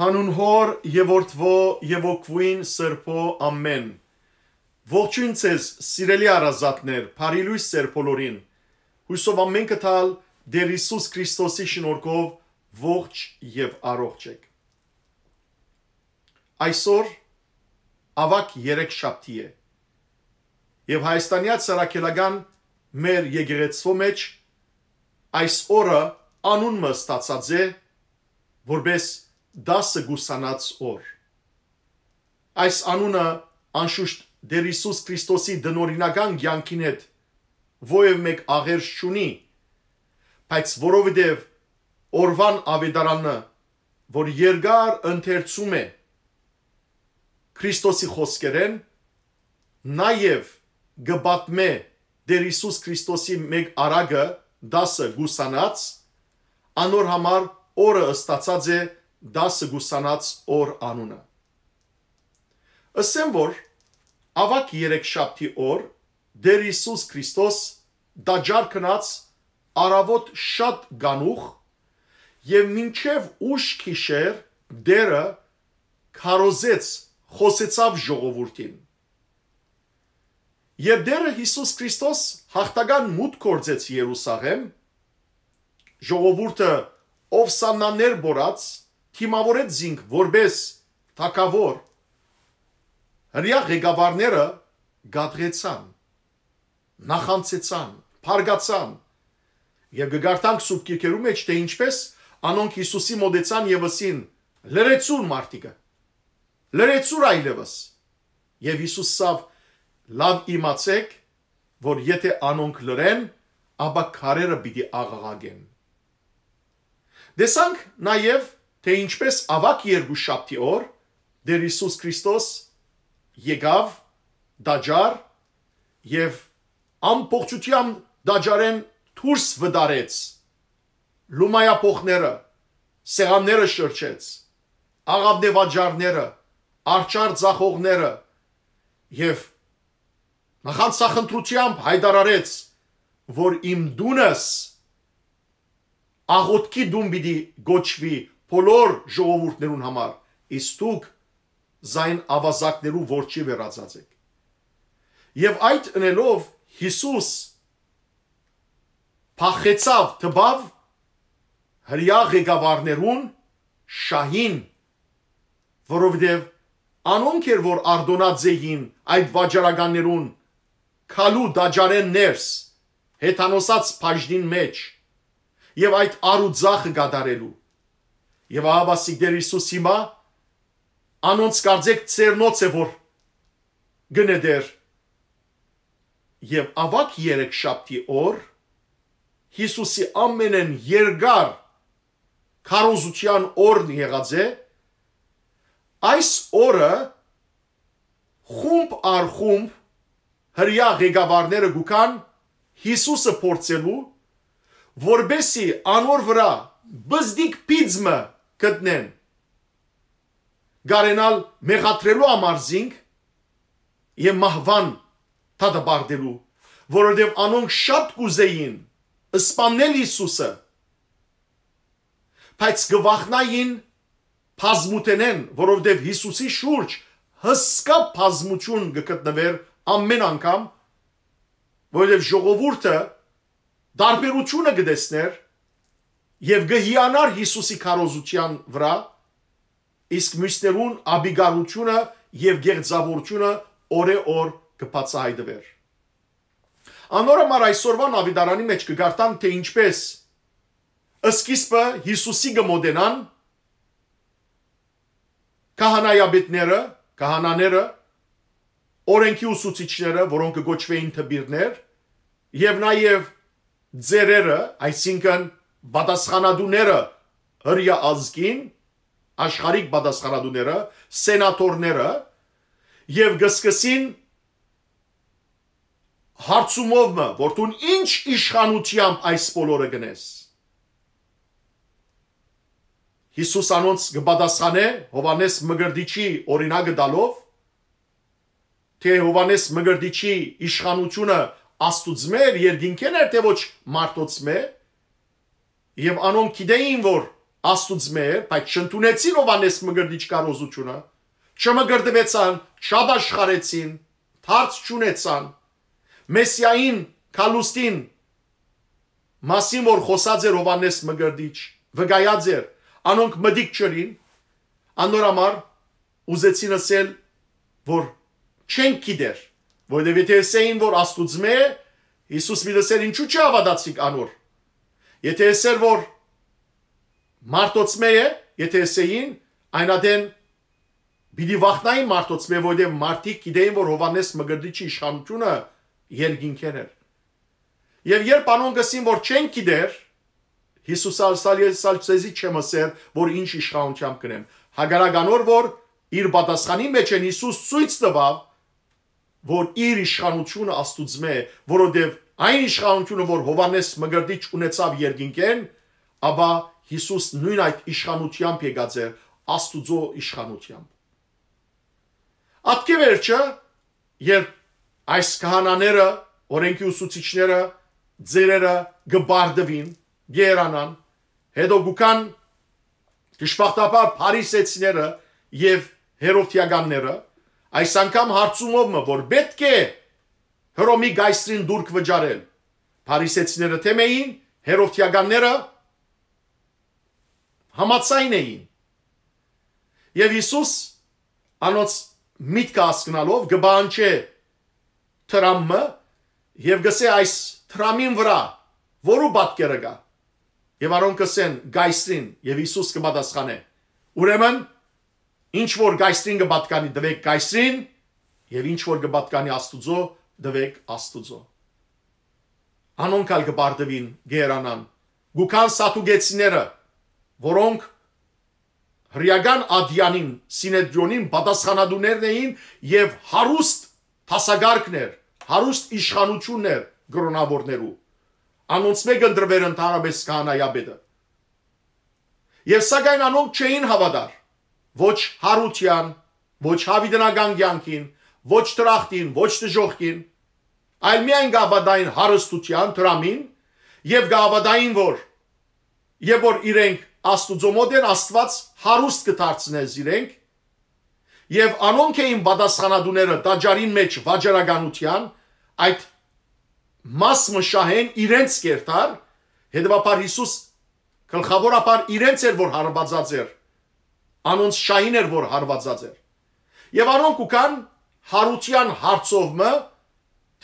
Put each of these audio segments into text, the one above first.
հանուն հոր եւ որդվո եւ օկվին սրբո ամեն ողջույն ցես սիրելի արազատներ բարի լույս ծեր բոլորին հույսով ամեն կտալ դեր Հիսուս Քրիստոսի շնորհքով ողջ եւ առողջ եք այսօր ավակ 3 շաբթի է եւ հայաստանյաց սարակելական մեր եկեղեցու մեջ այս օրը անունը ստացած է որպես դասը գուսանած օր։ Այս անունը անշուշտ Դեր Հիսուս Քրիստոսի դնորինական յանքին հետ ովև մեկ աղերս չունի, բայց որովհետև օրվան ավետարանը, որ երկար ընթերցում է Քրիստոսի խոսքերեն, նաև գբատմե Դեր Հիսուս Քրիստոսի մեկ արագը դասը գուսանած անոր համար օրը ստացած է 1 դասը գուսանած օր անունը։ Ասեմ որ ավակ 3 շաբթի օր Դեր Հիսուս Քրիստոս դաջար կնած արավոտ շատ գանուխ եւ մինչև ուշ քիշեր դերը քարոզեց խոսեցավ ժողովրդին։ Եվ դերը Հիսուս Քրիստոս հաղթական մուտք գործեց Երուսաղեմ, ժողովուրդը ով սաննաներ բորած թիմավորեցինք որպես թակավոր հрья ղեկավարները գադրեցան նախանցեցան փարգացան եւ գգարտանք սուբկիքերու մեջ թե ինչպես անոնք Հիսուսի մոդեցան եւսին լրեցուն մարտիկը լրեցուր այլևս եւ Հիսուս սավ լավ իմացեք որ եթե անոնք լրեն ապա քարերը պիտի աղաղագեն Դեսանք նաև թե ինչպես ավակ երկուշաբթի օր Դեր Հիսուս Քրիստոս եկավ դաջար եւ ամբողջությամբ դաջարեն դուրս վդարեց լումայապողները սեղանները շրջեց աղավնեվաջարները արճար ցախողները եւ նախանցախնդրությամբ հայտարարեց որ իմ դունս աղոտքի դուն պիտի գոչվի բոլոր ժողովուրդներուն համար, իսկ դուք զայն ավազակներու որջի վերածած եք։ Եվ այդ ընելով Հիսուս փախեցավ տբավ հрья ղեկավարներուն շահին որովհետև անոնք էր որ արդոնաձեին այդ վաճառականներուն քալու դաջարեն ներս հետանոսած բաժնին մեջ եւ այդ արուձախը գադարելու Եվ ահա բասիկ դեր Հիսուս հիմա անոնց կարծեք ծերնոց է որ գնե դեր եւ ավակ երեք շաբթի օր Հիսուսի ամենեն երգար քարոզության օրն եղած է այս օրը խումբ առ խումբ հрья ղեկավարները գուկան Հիսուսը փորձելու որբեսի անոր վրա բզդիկ պիզմը գտնեն գարենալ մեղատրելու ամարզինք եւ մահվան թադաբարդելու որովհետեւ անոնք շատ կուզեին սպանել Հիսուսը բայց գվախնային բազմուտենեն որովհետեւ Հիսուսի շուրջ հսկա բազմություն գտնվեր ամեն անգամ որովհետև ժողովուրդը դարբերությունը գտեսներ եւ գհիանար Հիսուսի քարոզության վրա, իսկ մյուսներուն աբիգարությունը եւ գեղձավորությունը օրեօր կբացահայտվեր։ Անորը մար այսօրվա նավիդարանի մեջ կգարտան թե ինչպես սկիզբը Հիսուսի գմոդենան քահանայաբիտները, քահանաները, օրենքի ուսուցիչները, որոնք գոչվեին թբիրներ, եւ նաեւ ձերերը, այսինքն պատասխանատուները հրյա ազգին, աշխարհիկ պատասխանատուները, սենատորները եւ գսկսին հարցումովը, որտուն ինչ իշխանությամբ այս բոլորը գնես։ Հիսուս անոնց կպատասխանե Հովանես Մգրդիչի օրինակը դալով, թե Հովանես Մգրդիչի իշխանությունը աստուծմեր, երկինքեն էր, թե ոչ մարդոցմեր, եւ անոնք գիտեին, որ Աստուծո մեր, բայց չընդունեցին Հովանես մգրդիչ կարոզությունը, չմգրդվեցան, չաբաշխարեցին, թարց չունեցան։ Մեսիային, Քալուստին մասին որ խոսած էր Հովանես մգրդիչ, վկայած էր, անոնք մդիկ չլին, անորամար ուզեցին ասել, որ չեն գիտեր, որովհետև եթե ասեին, որ Աստուծո մեր, Հիսուս մի դասեր ինչու՞ չավադացիք անոր Եթե եսեր որ մարտոցմե է, եթե եսեին այնադեն Բիդի վախնային մարդոցմե, որովհետև մարդիկ գիտեին, որ Հովանես Մգրդիչի իշխանությունը երկինքեր էր։ Եվ երբ անոն գսին, որ չեն գիտեր, Հիսուս ալսալիեսալ ցեզի չեմ ասել, որ ինչ իշխանությամբ կնեմ։ Հագարագանոր որ իր պատասխանի մեջ են Հիսուս ցույց տվավ, որ իր իշխանությունը աստուծմե է, որովհետև Այն իշխանությունը, որ Հովանես Մգրդիչ ունեցավ երկինքեն, ապա Հիսուս նույն այդ իշխանությամբ եկած է Աստուծո իշխանությամբ։ Ատկե վերջը, երբ այս քահանաները, օրենքի ուսուցիչները ձերերը գբարդվին, գերանան, հետո գուկան դժբախտաբար Փարիսեցիները եւ հերովթիականները այս անգամ հարցումովը, որ պետք է Հռոմի գայսրին դուրք վճարել։ Փարիսեցիները թեմ էին, հերովթիականները համացայն էին։ Եվ Հիսուս անոց միտքը հասկանալով գբանչե տրամը եւ գսե այս տրամին վրա որու պատկերը գա։ Եվ արոն կսեն գայսրին եւ Հիսուս կպատասխանե։ Ուրեմն ինչ որ գայսրին կպատկանի դվեք գայսրին եւ ինչ որ կպատկանի Աստուծո դվեք աստուծո։ Անոնք ալ կբարդվին գերանան։ Գուքան սատուգեցիները, որոնք հրյական ադյանին, սինեդրոնին պատասխանատուներն էին եւ հարուստ հասագարկներ, հարուստ իշխանություններ գրոնավորներու։ Անոնց մեկը դրվեր ընդհանրապես կանայաբեդը։ Եվ սակայն անոնք չէին հավատար ոչ հարության, ոչ հավիդնական կյանքին, ոչ տրախտին, ոչ դժողքին, այլ միայն գավադային հարստության դրամին եւ գավադային որ եւ որ իրենք Աստուծո մոտ են Աստված հարուստ կդարձնես իրենք եւ անոնք էին պատասխանատուները տաճարին մեջ վաճառականության այդ մաս մշահեն իրենց կերտար հետեւաբար Հիսուս գլխավորապար իրենց էր որ հարվածած էր անոնց շահին էր որ հարվածած էր եւ անոնք ու կան հարության հարցովը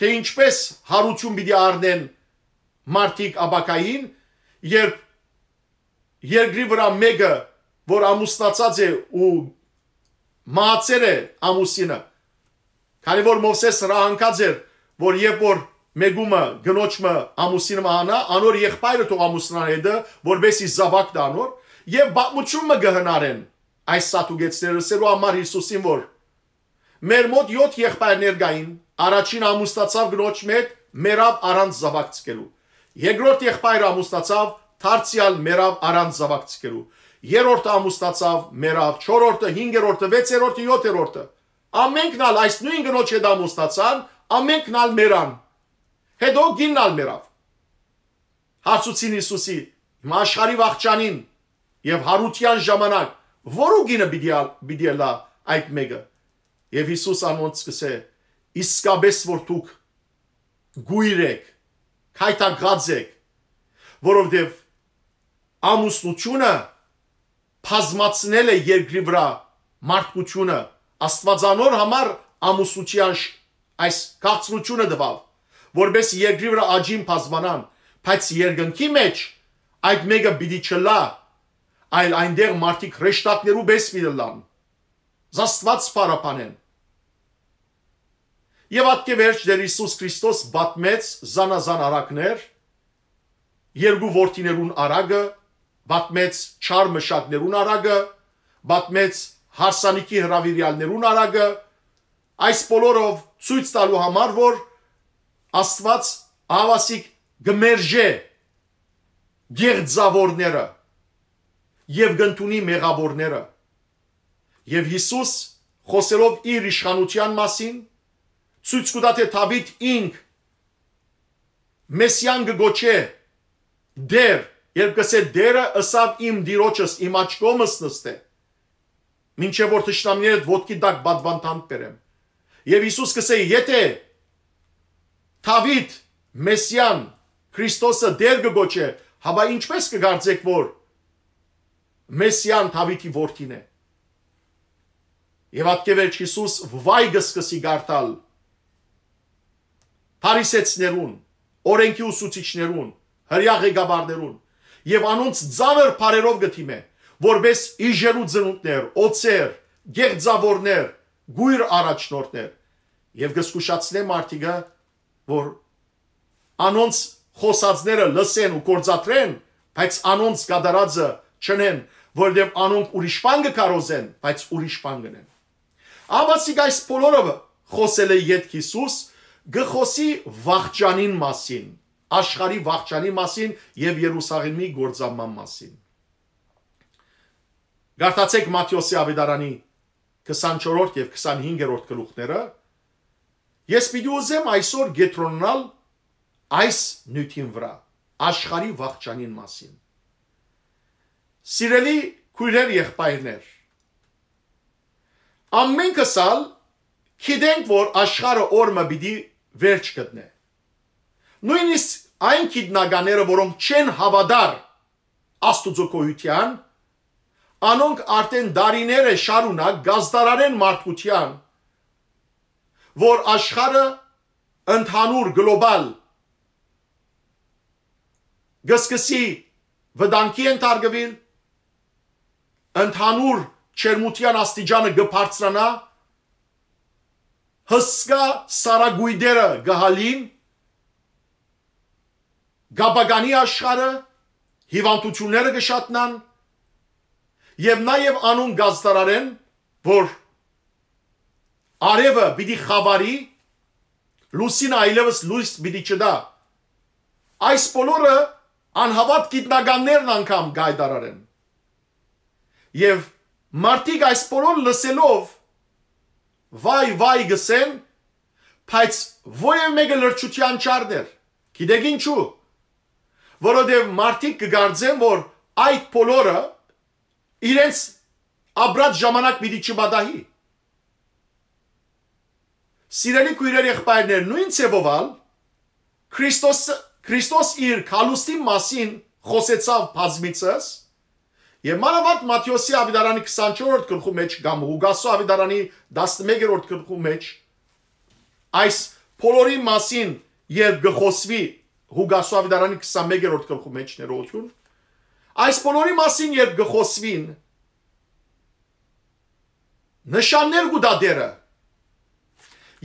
թե ինչպես հարություն պիտի առնեն մարդիկ աբակային, երբ երկրի վրա մեկը, որ ամուսնացած է ու մահացել է ամուսինը, քանի որ Մովսես հրահանգած էր, որ երբ որ մեգումը գնոճը ամուսինը մահանա, անոր եղբայրը թող ամուսնան հետը, որբեսի զավակ դանոր, եւ բացմուճումը գհնարեն այս սատուգեցները սերու համար Հիսուսին որ մեր մոտ 7 եղբայրներ գային Առաջին ամուսնացավ գնոջ մետ մերավ առանց զավակցկելու։ Երկրորդ եղբայրը ամուսնացավ Թարցիալ մերավ առանց զավակցկելու։ Երրորդը ամուսնացավ մերավ, չորրորդը, հինգերորդը, վեցերորդը, յոթերորդը։ Ամենքն ալ այս նույն գնոջ հետ ամուսնացան, ամենքն ալ մերան։ Հետո գինն ալ մերավ։ Հարցուցին Հիսուսի հիմա աշխարհի վաղճանին եւ հարության ժամանակ որու գինը պիտի պիտի լա այդ մեկը։ Եվ Հիսուս անոնց սկսե իսկապես որ դուք գույր եք, քայտակած եք, որովհետև ամուսնությունը բազմացնել է երկրի վրա մարդկությունը, Աստվածանոր համար ամուսնության այս կացնությունը տվավ, որբես երկրի վրա աճին բազմանան, բայց երկնքի մեջ այդ մեկը պիտի չլա, այլ այնտեղ մարդիկ հրեշտակներու պես պիտի լան։ Զաստված պարապանեն։ Եվ ատկե վերջ դեր Հիսուս Քրիստոս բատմեց զանազան արակներ, երկու որդիներուն արագը, բատմեց չար մշակներուն արագը, բատմեց հարսանիքի հրավիրյալներուն արագը, այս բոլորով ցույց տալու համար, որ Աստված ավասիկ գմերժե գեղձավորները եւ գնտունի մեղավորները եւ Հիսուս խոսելով իր իշխանության մասին ցույց կտա թե Դավիթ ինք մեսիան գոչե դեր երբ կսե դերը ըսավ իմ դիրոջս իմ աչքոմս նստե ինչե որ ճշտամներդ ոդկի դակ բադվանտան բերեմ եւ Հիսուս կսե եթե Դավիթ մեսիան Քրիստոսը դեր գոչե հաբա ինչպես կգարձեք որ մեսիան Դավիթի որդին է Եվ ապկեվեր Հիսուս վայգը սկսի գարտալ հարիսեցներուն, օրենքի ուսուցիչներուն, հрья ղեկավարներուն եւ անոնց ծավալ բարերով գտիմե, որբես իջերու ծնունդներ, օծեր, գեղձավորներ, գույր առաջնորդներ եւ գսկուշացնեմ արդիգը, որ անոնց խոսածները լսեն ու կործատրեն, բայց անոնց գդարածը չնեն, որովհետև անոնք ուրիշ բան կկարոզեն, բայց ուրիշ բան գնեն։ Ամասիկ այս բոլորը խոսել է յետք Հիսուս, գխոսի վաղճանին մասին, աշխարի վաղճանի մասին եւ Երուսաղեմի գործաման մասին։ Գարտացեք Մատթեոսի ավետարանի 24-րդ եւ 25-րդ գլուխները։ Ես պիտի ուզեմ այսօր գետրոնալ այս նյութին վրա, աշխարի վաղճանին մասին։ Սիրելի քույրեր եղբայրներ, ամենքս ալ գիտենք, որ աշխարը օրը պիտի վերջ գտնե։ Նույնիսկ այն քիդնականները, որոնք չեն հավատար Աստուծո կոյության, անոնք արդեն դարիներ է շարունակ գազդարարեն մարդկության, որ աշխարը ընդհանուր գլոբալ գսկսի վտանգի ընթարգվին, ընդհանուր չերմության աստիճանը գբարձրանա, հսկա սարագույդերը գհալին գաբագանի աշխարը հիվանդությունները կշատնան եւ նաեւ անուն գազդարարեն որ արևը պիտի խավարի լուսին այլևս լույս պիտի չդա այս բոլորը անհավատ գիտնականներն անգամ գայդարարեն եւ մարդիկ այս բոլոր լսելով վայ վայ գսեն, բայց ոյե մեկը լրջության չարդեր։ Գիտեք ինչու։ Որովհետև մարդիկ կգարձեն, որ այդ բոլորը իրենց ապրած ժամանակ մի չմադահի։ Սիրելի քույրեր եղբայրներ, նույն ցևովալ Քրիստոս Քրիստոս իր քալուստի մասին խոսեցավ բազմիցս Եվ մանավանդ Մատթեոսի ավիդարանի 24-րդ գլխու մեջ կամ Հուգասու ավիդարանի 11-րդ գլխու մեջ այս բոլորի մասին եւ գխոսվի Հուգասու ավիդարանի 21-րդ գլխու մեջ ներողություն այս բոլորի մասին երբ գխոսվին նշաններ ու դադերը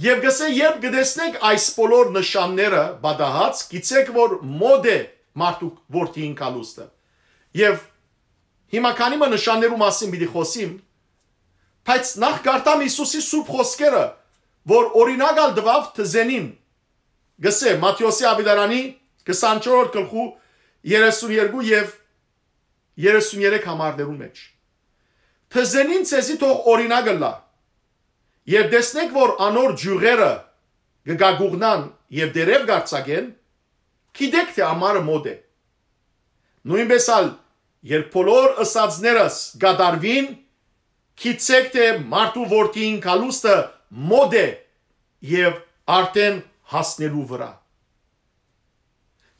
եւ գսե երբ գտեսնենք այս բոլոր նշանները բադահած գիտեք որ մոդ է մարդու որդին կալուստը եւ Հիմա քանի մը նշաններու մասին պիտի խոսիմ, բայց նախ կարտամ Հիսուսի սուրբ խոսքերը, որ օրինակալ դվավ թզենին։ Գսե Մատթեոսի Աբիդարանի 24-րդ գլխու 32 եւ 33 համարներու մեջ։ Թզենին ցեզի թող օրինակը լա։ Եվ տեսնեք, որ անոր ջյուղերը գգագուղնան եւ դերև գարցագեն, գիտեք թե ամառը մոտ է։ Նույնպես ալ Երբ բոլոր ըսածներս գադարվին, քիցեք թե մարդու որդին կալուստը մոդ է եւ արդեն հասնելու վրա։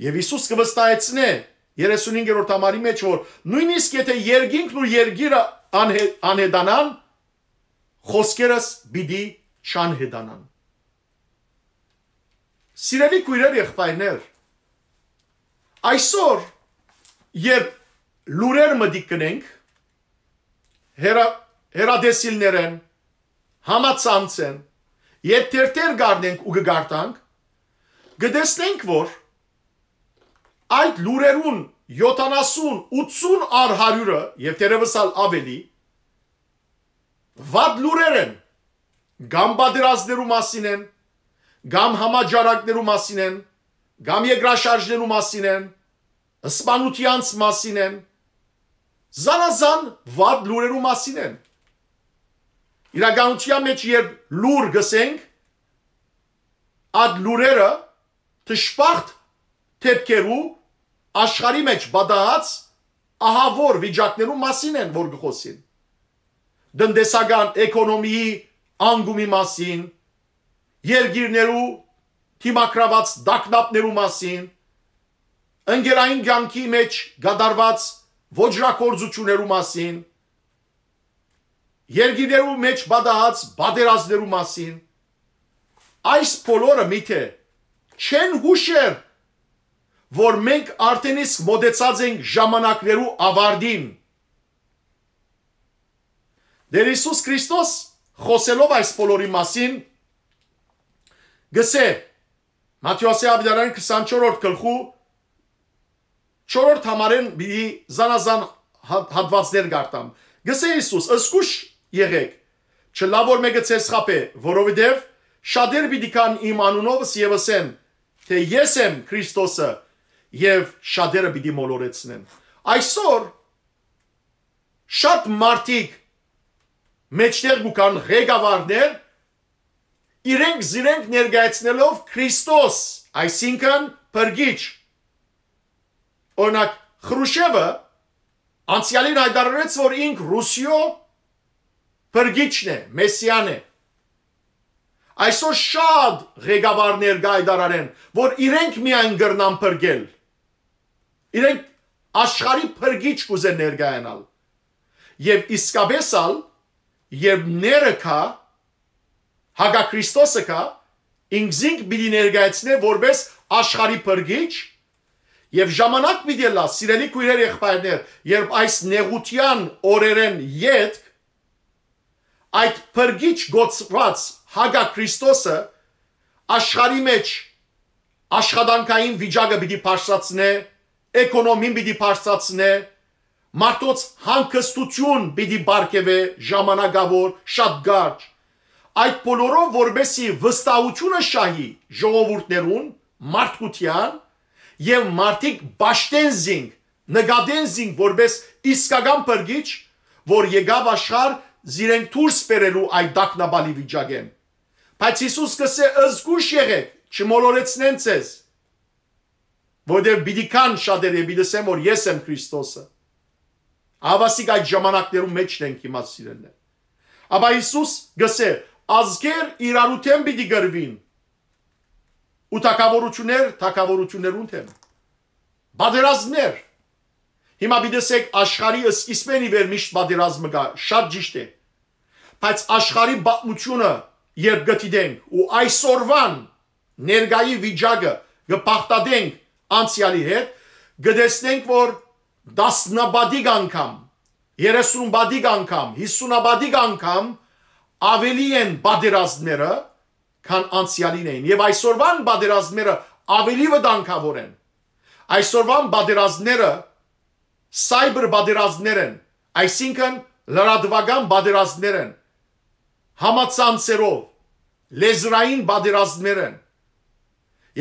Եվ Հիսուս կվստահեցնե 35-րդ համարի մեջ, որ նույնիսկ եթե երգինքն ու երգիրը անհեդանան, խոսքերս բիդի չանհեդանան։ Սիրելի քույրեր եղբայրներ, այսօր երբ լուրեր մտիկ կնենք հերա հերադեսիլներ են համացանց են երբ թերթեր գարնենք ու գարտանք գտեսնենք որ այդ լուրերուն 70 80 ար 100-ը եւ դերևս ավելի վադ լուրեր են գամ բادرազներու մասին են գամ համաճարակներու մասին են գամ եգրաշարժներու մասին են սպանությանց մասին են զանազան վատ լուրերու մասին են։ Իրականության մեջ երբ լուր գսենք, այդ լուրերը թշպախտ թեփկերու աշխարի մեջ բադահած ահավոր վիճակներու մասին են, որ գխոսին։ Դնդեսական էկոնոմիի անգումի մասին, երգիրներու թիմակրաված դակնապներու մասին, ընկերային ցանկի մեջ գդարված ոչրակորձություններու մասին, երկիներու մեջ բադահած բادرազներու մասին, այս բոլորը միթե չեն հուշեր, որ մենք արդեն իսկ մոդեցած ենք ժամանակներու ավարդին։ Դեր Հիսուս Քրիստոս խոսելով այս բոլորի մասին գսե Մատթեոսի ավիդարան 24-րդ գլխու 4-րդ համարեն մի զանազան հատվածներ գարտամ։ Գսե Հիսուս, «Սկուշ եղեք, չլավ որ մեկը ցես խապե, որովհետև շատեր պիտի կան իմ անունովս եւ ասեն, թե ես եմ Քրիստոսը եւ շատերը պիտի մոլորեցնեն»։ Այսօր շատ մարդիկ մեջտեղ ու կան ղեկավարներ իրենք զիրենք ներկայացնելով Քրիստոս, այսինքն բրգիչ օրինակ Խրուշևը անցյալին հայտարարեց, որ ինք Ռուսիո բրգիչն է, մեսիան է։ Այսօր շատ ղեկավարներ գայդարարեն, որ իրենք միայն գրնան բրգել։ Իրենք աշխարհի բրգիչ կուզեն ներկայանալ։ Եվ իսկապես ալ երբ ները կա հագա Քրիստոսը կա ինքզինք բիդի ներկայացնե որպես աշխարհի բրգիչ Եվ ժամանակ մի դելա, սիրելի քույրեր եղբայրներ, երբ այս նեղության օրերեն յետք այդ փրկիչ գոծված Հագա Քրիստոսը աշխարի մեջ աշխատանքային վիճակը պիտի բարձրացնե, էկոնոմին պիտի բարձրացնե, մարդոց հանգստություն պիտի բարգևե ժամանակավոր շատ գարջ։ Այդ բոլորով որբեսի վստահությունը շահի ժողովուրդներուն, մարդկության եւ մարդիկ ճաշտեն զինք, նկատեն զինք որպես իսկական բրգիչ, որ եկավ աշխարհ զիրենք դուրս բերելու այդ դակնաբալի վիճակեն։ Բայց Հիսուս կսե ըզգուշ եղեք, չմոլորեցնեն ցեզ։ Որտեւ պիտի կան շատերը պիտի որ ես եմ Քրիստոսը։ Ավասիկ այդ ժամանակներում մեջն ենք իմաց սիրելն։ Աբա Հիսուս գսե ազգեր իրանության պիտի գրվին ու թակավորություններ, թակավորություններուն թեմ։ Բادرազմներ։ Հիմա դիտեսեք աշխարհի սկիզբենի վեր միշտ բادرազմը կա, շատ ճիշտ է։ Բայց աշխարհի բացությունը երբ գտիդենք ու այսօրվան ներգայի վիճակը գպախտադենք անցյալի հետ, գտեսնենք, որ 10 բադիկ անգամ, 30 բադիկ անգամ, 50 բադիկ անգամ ավելի են բادرազմները քան անցյալին էին եւ այսօրվան բادرազմները ավելի վտանգավոր են այսօրվան բادرազմները սայբեր բادرազմներ են այսինքն լրատվական բادرազմներ են համացանցերով լեզրային բادرազմներ են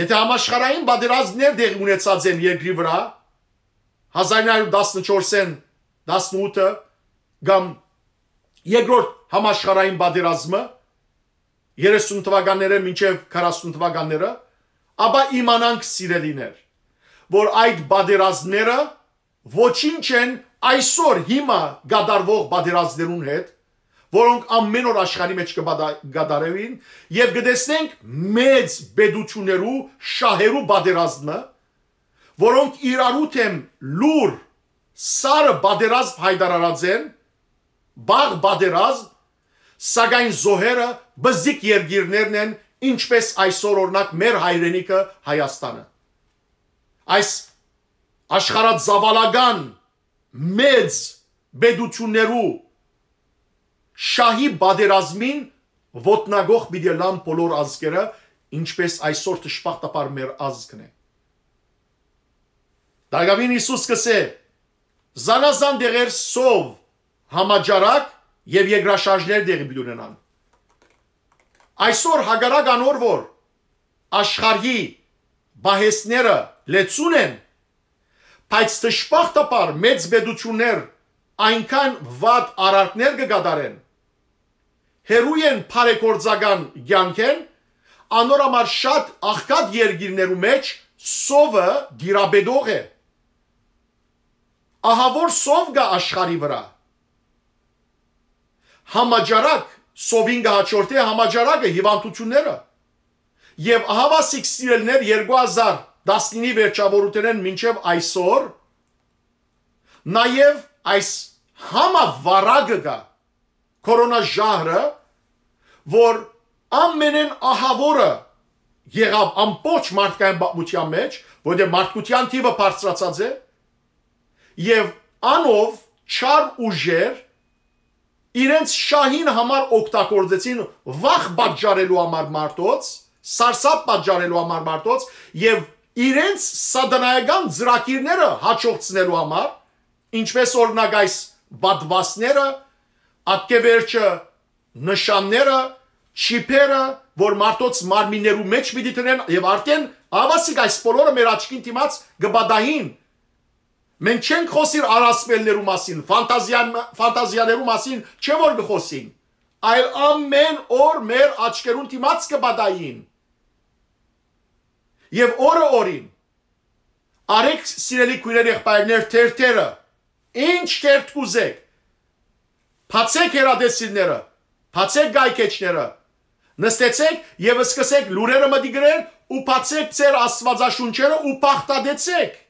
եթե համաշխարհային բادرազմներ դեղ ունեցած են երկրի վրա 1914-ին 18-ը կամ երկրորդ համաշխարհային բادرազմը 1918 30 թվականները մինչև 40 թվականները, ապա իմանանք սիրելիներ, որ այդ բادرազները ոչինչ են այսօր հիմա գադարվող բادرազներուն հետ, որոնք ամեն օր աշխարհի մեջ կգադարեին եւ գտեսնենք մեծ բեդություներու շահերու բادرազնը, որոնք իրարու թեմ լուր սարը բادرազմ հայտարարած են, բաղ բادرազմ սակայն զոհերը բզիկ երգիրներն են, ինչպես այսօր օրնակ մեր հայրենիքը Հայաստանը։ Այս աշխարհազավալական մեծ բեդություններու շահի բادرազմին ոտնագող պիտի լան բոլոր ազգերը, ինչպես այսօր ճշմարտաբար մեր ազգն է։ Դարգավին Հիսուս կսե. Զանազան դեղեր սով համաճարակ եւ երկրաշարժներ դեղի ունենան։ Այսօր հագարակ անոր որ աշխարհի բահեսները լեցուն են, բայց դժբախտաբար մեծ բեդություններ այնքան վատ արարքներ կգադարեն հերու են բարեկորձական ցանկեն անորամար շատ աղքատ երկիրներու մեջ սովը դիրաբեդող է ահա որ սով գա աշխարի վրա համաճարակ սովին գաչորտի համաճարակը հիվանդությունները եւ հավասիկ սիրելներ 2019-ի վերջավորությունեն մինչեւ այսօր նաեւ այս համավարակը գա կորոնա ժահրը որ ամենեն ահավորը եղավ ամբողջ մարդկային բացության մեջ, որտեղ դե մարդկության տիվը բարձրացած է եւ անով չար ուժեր իրենց շահին համար օգտագործեցին վախ պատճառելու համար մարդոց, սարսափ պատճառելու համար մարդոց եւ իրենց սադանայական ծրակիրները հաջողցնելու համար, ինչպես օրինակ այս բադվասները, ատկևերջը, նշանները, չիպերը, որ մարդոց մարմիններու մեջ պիտի տնեն եւ արդեն ավասիկ այս բոլորը մեր աչքին դիմաց գբադային Մենք չենք խոսիր առասպելներու մասին, ֆանտազիան ֆանտազիաներու մասին չէ որ գխոսին, այլ ամեն օր մեր աչքերուն դիմաց կբադային։ Եվ օրը օրին արեք սիրելի քույրեր եղբայրներ թերթերը, ինչ թերթ կուզեք։ Փացեք հերադեսիլները, փացեք գայքեչները, նստեցեք եւ սկսեք լուրերը մտիգրել ու փացեք ձեր աստվածաշունչերը ու փախտադեցեք։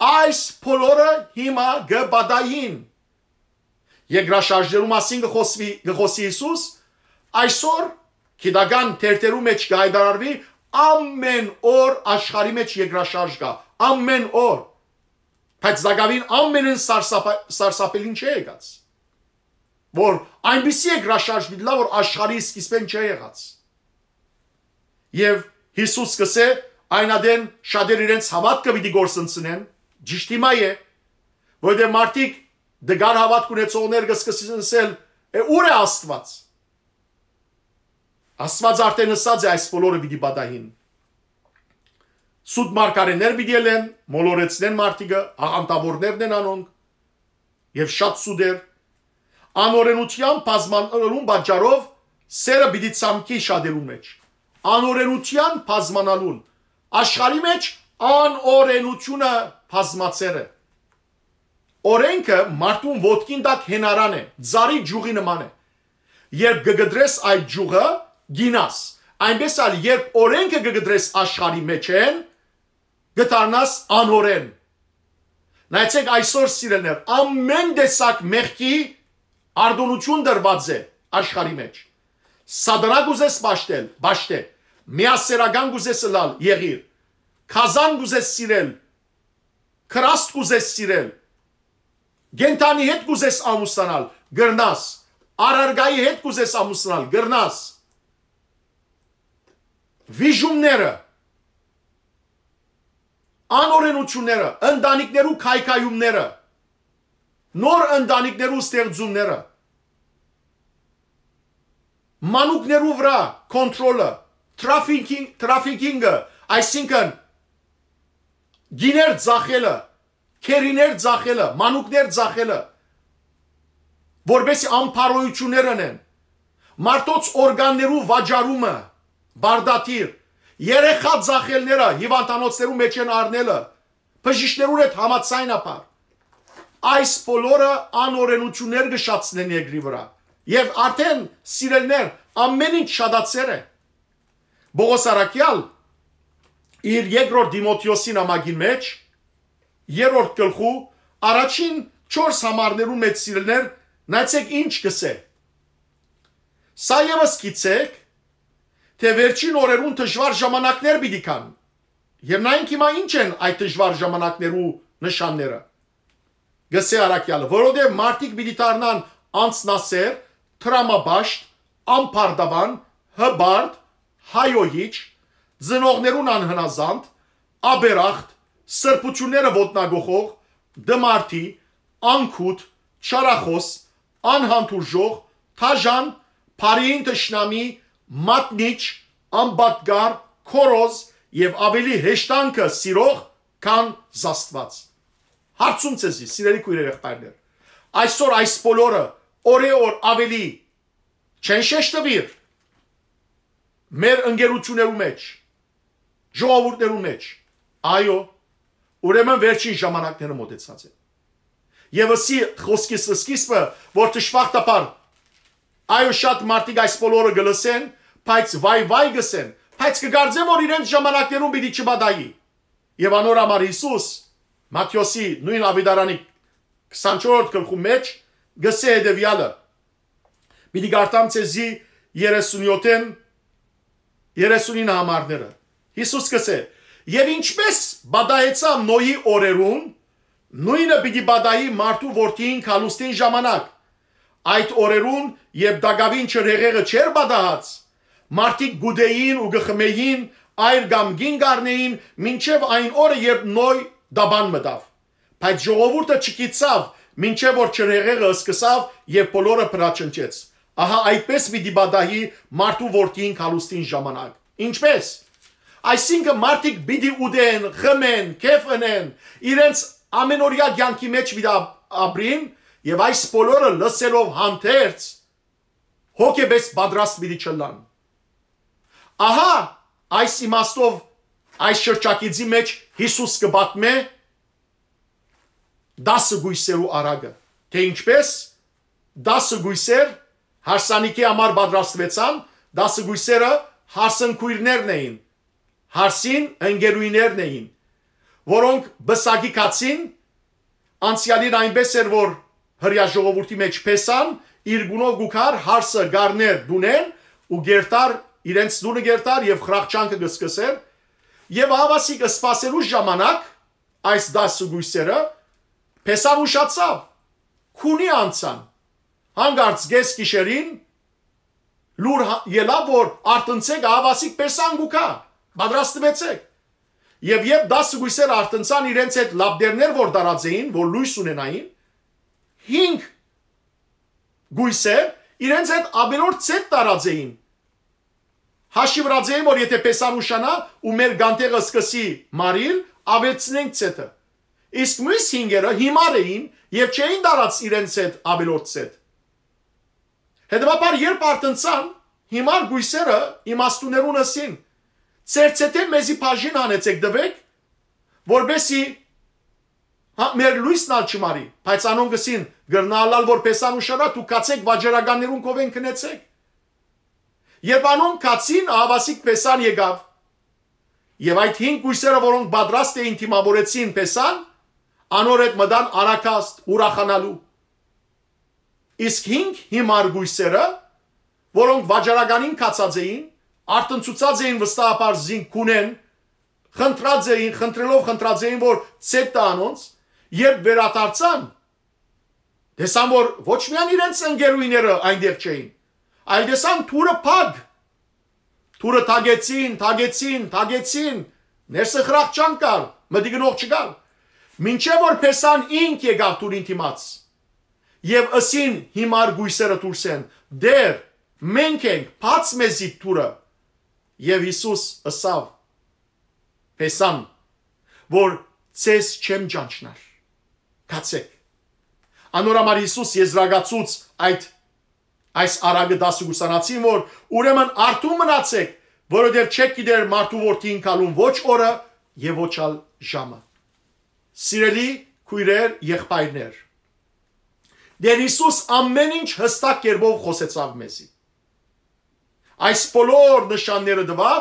Այս փոլորը հիմա գբադային։ Եգրաշարժերու մասին գխոսվի գխոսի Հիսուս, այսօր քիդական թերթերու մեջ գայդարարվի ամեն օր աշխարի մեջ եգրաշարժ կա, ամեն օր։ Բայց զագավին ամենն սարսափելին չի եկած։ Որ այնպեսի եգրաշարժ դիլա որ աշխարի սկիզբեն չի եղած։ Եվ Հիսուս կսե այնադեն շատեր իրենց հավատքը պիտի գործընծնեն Ճիշտ հիմա է, որտեղ դե մարդիկ դգար հավատք ունեցողներ կսկսեն ասել, «Է ուր է Աստված»։ Աստված արդեն ասած է այս բոլորը պիտի պատահին։ Սուտ մարգարեներ պիտի ելեն, մոլորեցնեն մարդիկը, աղանտավորներն են անոնք եւ շատ սուդեր անօրենության բազմանալուն բաճարով սերը պիտի ցամքի շադերու մեջ անօրենության բազմանալուն աշխարի մեջ անօրենությունը բազմացեր է։ Օրենքը մարդուն ոդկին տակ հենարան է, ծարի ջուղի նման է։ Երբ գգդրես այդ ջուղը, գինաս։ Այնպես ալ երբ օրենքը գգդրես աշխարի մեջ են, գտարնաս անօրեն։ Նայեցեք այսօր սիրելներ, ամեն տեսակ մեղքի արդոնություն դրված է աշխարի մեջ։ Սադրանակ ուզես ճաշտել, ճաշտե։ Միասերական ուզես լալ, եղիր Քազան գուզես սիրել, քրաստ գուզես սիրել, Գենտանի հետ կուզես ամուսնանալ, գրնաս։ Արարգայի հետ կուզես ամուսնանալ, գրնաս։ Վիժումները, անօրենությունները, ընտանիքներու քայքայումները, նոր ընտանիքներու ստեղծումները, մանուկներու վրա կոնտրոլը, տրաֆիկինգը, այսինքն գիներ ծախելը, քերիներ ծախելը, մանուկներ ծախելը, որբեսի ամփարոյություններ ունեն, մարդոց օրգաններու վաճառումը, բարդատիր, երեխա ծախելները հիվանդանոցներու մեջ են առնելը, բժիշկներու հետ համացայնապար։ Այս բոլորը անօրենություններ գշացնեն երկրի վրա։ Եվ արդեն սիրելներ ամեն ինչ շադացեր է։ Բողոս Արաքյալ իր երկրորդ Դիմոթեոսի նամակին մեջ երրորդ գլխու առաջին 4 համարներում մեծ սիրելներ նայեցեք ինչ գսե Սա եւս գիցեք թե վերջին օրերուն դժվար ժամանակներ պիտի կան եւ նայենք հիմա ինչ են այդ դժվար ժամանակներու նշանները գսե արաքյալը որովհետեւ մարդիկ պիտի դառնան անցնասեր տրամաբաշտ անփարդավան հբարդ հայոյիչ ձնողներուն անհնազանդ, աբերախտ, սրբությունները ոտնագողող, դմարտի, անքուտ, չարախոս, անհանդուրժող, թաժան, բարին տշնամի, մատնիչ, ամբատգար, քորոզ եւ ավելի հեշտանքը սիրող քան զաստված։ Հարցում ցեզի, սիրելի քույրեր եղբայրներ, այսօր այս բոլորը օրեօր ավելի չեն շեշտվիր մեր ընկերություններու մեջ ժողովուրդներու մեջ։ Այո, ուրեմն վերջին ժամանակները մոտեցած են։ Եվ ասի խոսքի սկիզբը, որ ճշմարտապար այո շատ մարդիկ այս բոլորը գլսեն, բայց վայ վայ գսեն, բայց կգարձեմ որ իրենց ժամանակներում պիտի չբադայի։ Եվ անոր համար Հիսուս Մատթեոսի նույն ավիդարանի 24 գլխու մեջ գսե հետևյալը։ Պիտի գարտամ ցեզի 37-ն 39 համարները Հիսուս սկսե. Եվ ինչպես բադայեցա Նոյի օրերում, նույնը պիտի բադայի մարդու որդին քալուստին ժամանակ։ Այդ օրերուն, երբ Դագավին չրեղեղը չեր բադահած, մարդիկ գուդեին ու գխմեին, այր կամ գինգարնեին, մինչև այն օրը, երբ Նոյ դաբան մտավ։ Բայց ժողովուրդը չկիցավ, մինչև որ չրեղեղը սկսավ եւ բոլորը փրաչնջեց։ Ահա այդպես մի դիբադահի մարդու որդին քալուստին ժամանակ։ Ինչպես Այսինքն մարդիկ բիդի ուդեն, խմեն, քեֆ ընեն, իրենց ամենօրյա ցանկի մեջ մի ապրին եւ այս բոլորը լսելով հանդերձ հոգեբես պատրաստ մի չլան։ Ահա այս իմաստով այս շրջակիցի մեջ Հիսուս կբացմե 10 գույսերու արագը, թե ինչպես 10 գույսեր հարսանիքի համար պատրաստվեցան, 10 գույսերը հարսնքույրներն էին հարսին ընկերուիներն էին, որոնք բսագիկացին, անցյալին այնպես էր, որ հրյա ժողովուրդի մեջ պեսան, իր գունով գուկար հարսը գարներ դունեն ու գերտար, իրենց դունը գերտար և խրախճանքը գսկսեր, և հավասիկը սպասելու ժամանակ այս դասը գույսերը պեսան ուշացավ, կունի անցան, հանգարց գես կիշերին, լուր ելա, որ արտնցեք հավասիկ պեսան գուկար, Պատրաստվեցեք։ Եվ երբ դասը գույսեր արտընցան իրենց այդ լաբդերներ, որ դարած էին, որ լույս ունենային, 5 գույսեր իրենց այդ աբերորդ ցետ տարած էին։ Հաշիվ վրաց էին, որ եթե պեսան ուշանա ու մեր գանտեղը սկսի մարիլ, ավեցնենք ցետը։ Իսկ մյուս 5-երը հիմար էին եւ չէին դարած իրենց այդ աբերորդ ցետ։ Հետևաբար երբ արտընցան, հիմար գույսերը իմաստուներուն ասին, իմ Սերցեթե մեզի բաժին անեցեք դվեք, որբեսի հա մեր լույսն ալ չմարի, բայց անոն գսին գրնալալ որպես անուշարա դու կացեք վաճառականներուն կովեն կնեցեք։ Եվ անոն կացին ավասիկ պեսան եկավ։ Եվ այդ 5 գույսերը, որոնք պատրաստ էին թիմավորեցին պեսան, անոր այդ մտան արակաստ ուրախանալու։ Իսկ 5 հիմար գույսերը, որոնք վաճառականին կացած էին, արտնցուցած էին վստահաբար զինքունեն, խնդրած էին, խնդրելով խնդրած էին, որ ցետ տանոնց եւ վերադարձան։ Տեսան դե որ ոչ միայն իրենց ընկերուիները այնտեղ չէին, այլ տեսան դե թուրը փակ։ Թուրը թագեցին, թագեցին, թագեցին, ներսը խրախ չան կար, մտիգնող չկար։ Մինչև որ փեսան ինք եկավ թուրին դիմաց։ Եվ ըսին հիմար գույսերը դուրս են։ Դեր մենք ենք, բաց մեզի թուրը եւ Հիսուս ըսավ Պեսան, որ ցես չեմ ճանչնալ։ Կացեք։ Անորամար Հիսուս եզրագացուց այդ այս արագը դասը գուսանացին, որ ուրեմն արդու մնացեք, որովհետև չեք գիտեր մարդու որդի ընկալուն ոչ օրը եւ ոչ ալ ժամը։ Սիրելի քույրեր, եղբայրներ։ Դեր Հիսուս ամեն ինչ հստակ երբով խոսեցավ մեզի այս բոլոր նշանները դվավ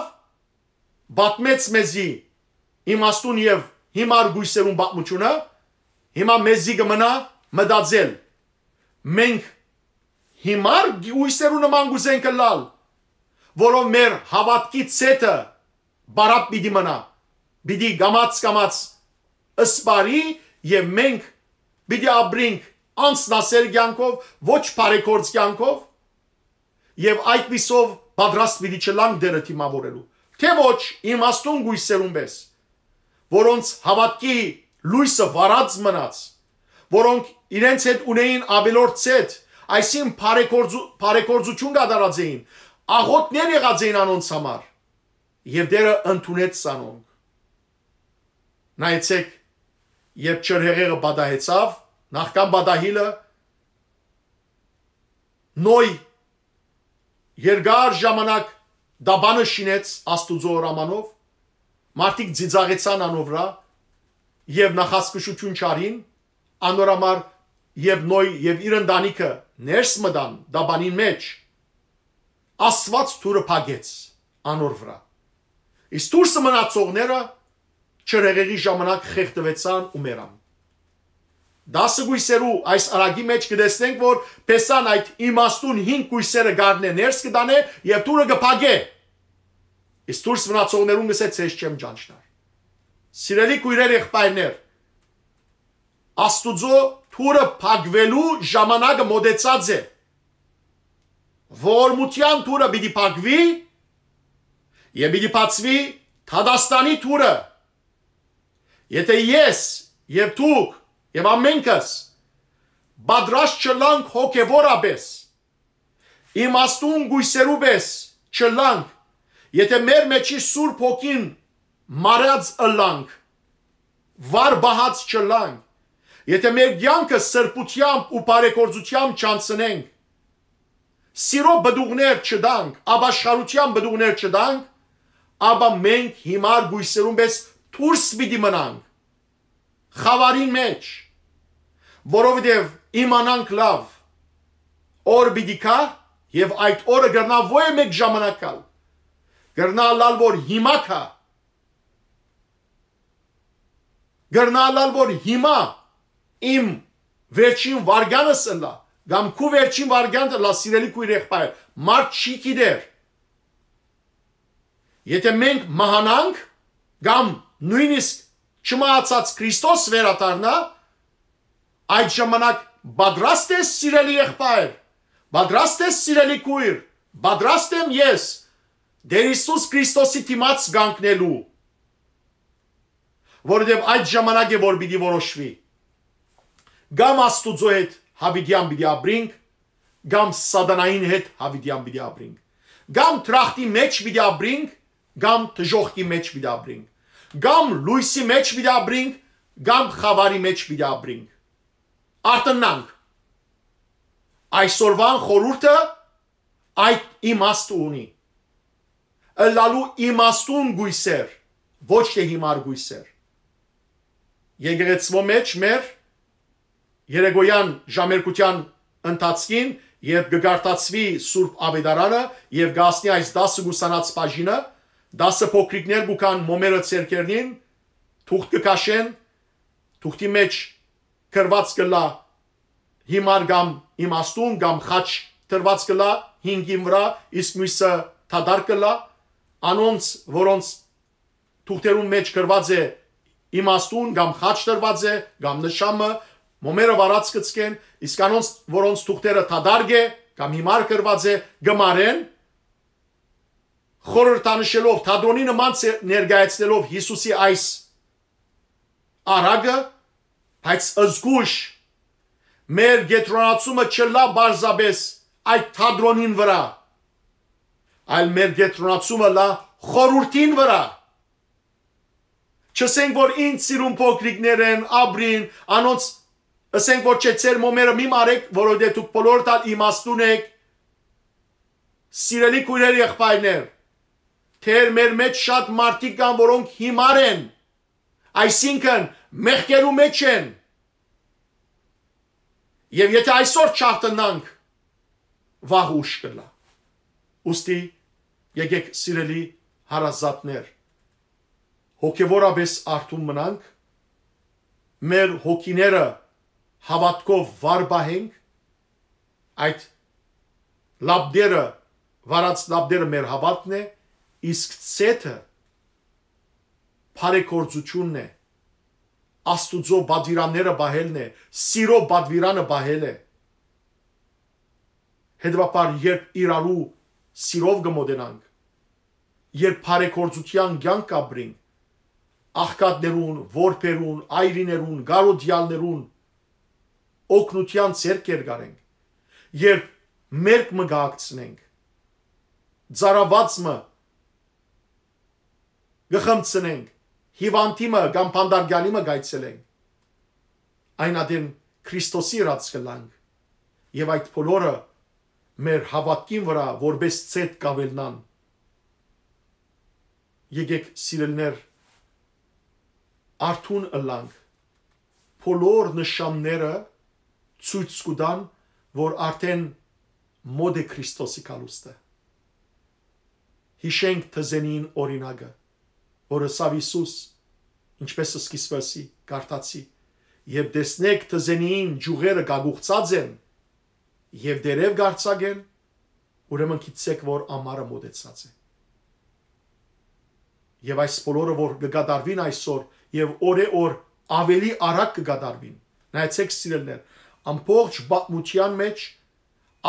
բատմեց մեզի իմաստուն եւ հիմար գույսերուն բացմունքը հիմա մեզի կմնա մտածել մենք հիմար գույսերուն նման գուզենք լալ որով մեր հավատքի ցետը բարապ պիտի մնա պիտի գամած կամած սպարի եւ մենք պիտի ապրենք անցնասեր կյանքով ոչ բարեկորց կյանքով եւ այդ պիսով պատրաստ միլիչելան դերը թիմավորելու։ Թե ոչ իմաստուն գույսերուն պես, որոնց հավատքի լույսը վարած մնաց, որոնք իրենց հետ ունեին աբելորդ ցետ, այսին բարեկորձություն կատարած էին, աղոտներ եղած էին անոնց համար։ Եվ դերը ընդունեց սանոնք։ Նայեցեք, երբ չրհեղեղը բադահեցավ, նախքան բադահիլը նոյ Երկար ժամանակ դա բանը շինեց Աստուծո օրամանով, մարդիկ ծիծաղեցան անովրա եւ նախասկշություն չարին, անորամար եւ նոյ եւ իր ընտանիքը ներս մտան դա բանին մեջ։ Աստված ծուրը փագեց անոր վրա։ Իսկ դուրս մնացողները չրեղեղի ժամանակ խեղդվեցան ու մեռան։ 10 գույսերու այս արագի մեջ կտեսնենք, որ Պեսան այդ իմաստուն 5 գույսերը գարնե ներս կդանե եւ դուրը կփագե։ Իսկ դուրս մնացողներուն գսե ցես չեմ ճանչնար։ Սիրելի քույրեր եղբայրներ, Աստուծո թուրը փագվելու ժամանակը մոտեցած է։ Որմության թուրը պիտի փագվի եւ պիտի բացվի Թադաստանի թուրը։ Եթե ես եւ դուք Եվ ամենքս բադրաստ չլանք հոգևորապես, իմաստուն գույսերու պես չլանք, եթե մեր մեջի սուրբ հոգին մարած ըլանք, վար բահած չլանք, Եթե մեր ցանկը սրբությամբ ու բարեկորձությամբ չանցնենք, սիրո բդուղներ չդանք, աբաշխարության բդուղներ չդանք, ապա մենք հիմար գույսերում ես դուրս պիտի մնանք խավարի մեջ, որովհետև իմանանք լավ օր բիդիկա եւ այդ օրը գրնա ոե մեկ ժամանակալ գրնա լալ որ հիմա կա գրնա լալ որ հիմա իմ վերջին վարգանս ընլա կամ քու վերջին վարգանը լա սիրելի քույր եղբայր մարդ չի գիտեր եթե մենք մահանանք կամ նույնիսկ չմահացած Քրիստոս վերադառնա, այդ ժամանակ պատրաստ ես սիրելի եղբայր, պատրաստ ես սիրելի քույր, պատրաստ եմ ես Դեր Հիսուս Քրիստոսի դիմաց գանկնելու, որովհետև այդ ժամանակ է որ պիտի որոշվի։ Գամ Աստուծո հետ հավիտյան պիտի ապրենք, գամ սատանային հետ հավիտյան պիտի ապրենք։ Գամ թրախտի մեջ պիտի ապրենք, գամ դժոխքի մեջ պիտի ապրենք։ Կամ լույսի մեջ վիրաբրինք, կամ խավարի մեջ վիրաբրինք։ Արտնանք։ Այսօրվան խորուրդը այդ իմաստ ունի։ Լալու իմաստուն գույսեր, ոչ թե հիմար գույսեր։ Եկեղեցվո մեջ մեր Երեգոյան ժամերկության ընթացքին, երբ գգարտացվի Սուրբ Ավետարանը եւ գասնի այս 10 գուսանած բաժինը, 10 փոքրիկներ կան մոմերը ցերկերնին, թուղթ կկաշեն, թուղթի մեջ կրված կլա հիմար կամ իմաստուն կամ խաչ տրված կլա 5-ին վրա, իսկ մյուսը թադար կլա, անոնց, որոնց թուղթերուն մեջ կրված է իմաստուն կամ խաչ տրված է կամ նշամը, մոմերը վարած կծկեն, իսկ անոնց, որոնց թուղթերը թադարգ է կամ հիմար կրված է, գմարեն, խորհրդանշելով թադրոնի նման ներկայացնելով Հիսուսի այս արագը բայց ազգուշ մեր գետրոնացումը չլա բարձաբես այդ թադրոնին վրա այլ մեր գետրոնացումը լա խորհրդին վրա չսենք որ ինձ սիրուն փոքրիկներ են աբրին անոնց ասենք որ չէ ծեր մոմերը մի մարեք որովհետև դուք բոլորտալ իմաստուն եք սիրելի քույրեր եղբայրներ թեր մեր մեջ շատ մարդիկ կան, որոնք հիմար են, այսինքն մեղկերու մեջ են։ Եվ եթե այսօր չարտնանք, վաղ ուշ կլա։ Ոստի եկեք սիրելի հարազատներ, հոգևորապես արդում մնանք, մեր հոգիները հավատքով վարբահենք, այդ լաբդերը, վարած լաբդերը մեր հավատն է, Իսկ ցեթը բարեկորձությունն է։ Աստուծո բադիրանները բահելն է, սիրո բադվիրանը բահել է։ Հետևաբար, երբ իրարու սիրով գմոդենանք, երբ բարեկորձության ցանկ կապրին, աղքատներուն, որբերուն, այրիներուն, գարոդյալներուն օգնության ցերկեր գարենք, երբ մերկ մգակցնենք, ծարավացմը մը գխմցնենք, հիվանդիմը կամ պանդարգանիմը գայցելենք, այն ադեն Քրիստոսի իրաց կլանք եւ այդ բոլորը մեր հավատքին վրա որպես ցետ կավելնան եկեք սիրելներ արթուն ըլանք բոլոր նշանները ցույց կտան որ արդեն մոտ է Քրիստոսի կալուստը հիշենք թզենին օրինակը որը սավ Հիսուս ինչպես սկիզբսի կարտացի եւ դեսնեք թզենին ջուղերը գագուղծած են եւ դերև գարցագեն ուրեմն գիտեք որ ամառը մոտեցած է եւ այս բոլորը որ կգադարվին այսօր եւ օրե օր ավելի արագ կգադարվին նայեցեք սիրելներ ամբողջ բացմության մեջ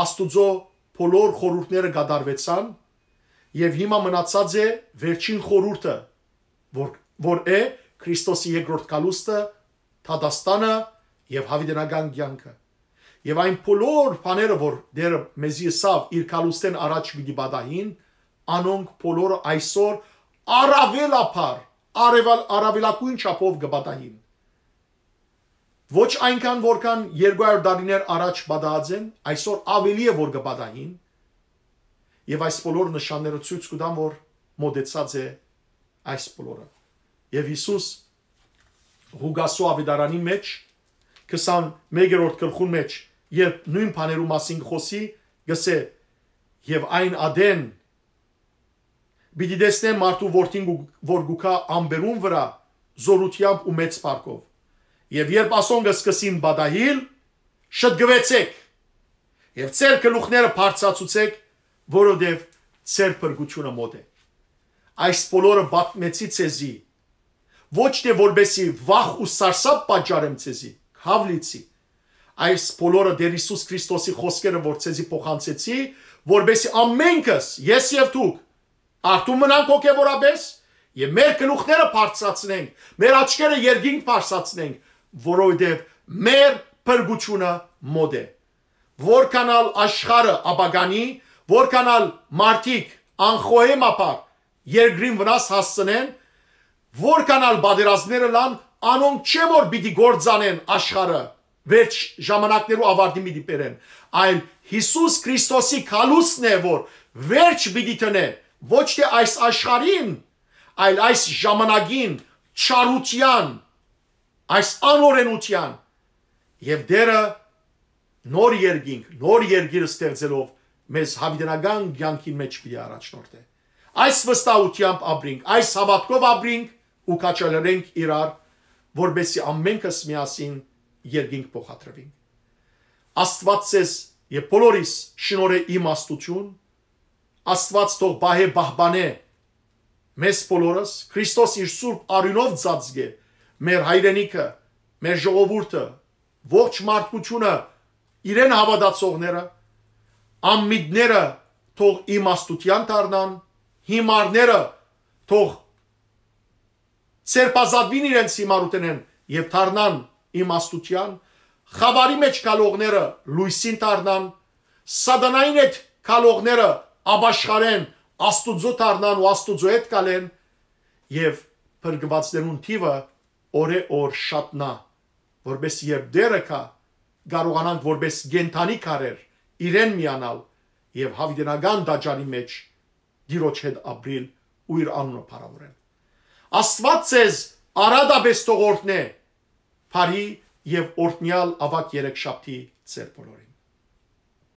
աստուծո բոլոր խորհուրդները գադարվեցան եւ հիմա մնացած է վերջին խորհուրդը որ որ է Քրիստոսի երկրորդ կալուստը, Թադաստանը եւ հավիտենական կյանքը։ Եվ այն բոլոր բաները, որ դեր մեզի սավ իր կալուստեն առաջ մի դիբադային, անոնք բոլորը այսօր արավելապար, արևալ արավելակույն չափով գբադային։ Ոչ այնքան որքան 200 տարիներ առաջ բադած են, այսօր ավելի է որ գբադային։ Եվ այս բոլոր նշանները ցույց կտան, որ մոդեցած է այս բոլորը։ Եվ Հիսուս Հուգասու ավիդարանի մեջ 21-րդ գլխուն մեջ երբ նույն բաներու մասին խոսի, գսե եւ այն ադեն Բիդի դեսնե մարդու որդին որ գուքա ամբերուն վրա զորությամբ ու մեծ պարկով։ Եվ երբ ասոնգը սկսին բադահիլ, շտգվեցեք եւ ցեր գլուխները բարձացուցեք, որովհետեւ ցեր փրկությունը մոտ է այս բոլորը բացմեցի ցեզի ոչ թե որբեսի վախ ու սարսափ պատճառեմ ցեզի հավլիցի այս բոլորը դեր Հիսուս Քրիստոսի խոսքերը որ ցեզի փոխանցեցի որբեսի ամենքս ես եւ դուք արդու մնանք հոգեորապես եւ մեր գլուխները բարձրացնենք մեր աչքերը երկինք բարձրացնենք որովհետեւ մեր փրկությունը մոտ է որքանալ աշխարը աբագանի որքանալ մարդիկ անխոհեմ ապակ երկրին վրաս հասցնեն, որքանալ բادرազները լան, անոնք չէ որ պիտի գործանեն աշխարը, վերջ ժամանակներու ավարտի պիտի բերեն, այլ Հիսուս Քրիստոսի քալուսն է, որ վերջ պիտի տնե, ոչ թե այս աշխարհին, այլ այս ժամանակին չարության, այս անօրենության եւ դերը նոր երկինք, նոր երկիրը ստեղծելով մեզ հավիտենական ցանկին մեջ պիտի առաջնորդի Այս վստահությամբ ապրենք, այս հավատքով ապրենք ու կաչալերենք իրար, որբեսի ամենքս միասին երկինք փոխադրվենք։ Աստված ցես եւ բոլորիս շնորհե իմաստություն, Աստված թող բահե բահբանե մեզ բոլորս Քրիստոս իր սուրբ արյունով ծածկե մեր հայրենիքը, մեր ժողովուրդը, ողջ մարդկությունը, իրեն հավատացողները, ամմիդները թող իմաստության դառնան հիմարները թող սերպազատվին իրենց հիմարութենեն եւ դառնան իմաստության խավարի մեջ կալողները լույսին դառնան սադանային այդ կալողները աբաշխարեն աստուծո դառնան ու աստուծո հետ կալեն եւ փրկվածներուն թիվը օրե օր շատնա որբես երբ դերը կա կարողանանք որբես գենթանի քարեր իրեն միանալ եւ հավիտենական դաջարի մեջ Գիրոջ հետ ապրիլ ու իր անունը փառավորել։ Աստված ցեզ արադաբես թողորտնե, բարի եւ օրտնյալ ավակ երեք շաբթի ծեր բոլորին։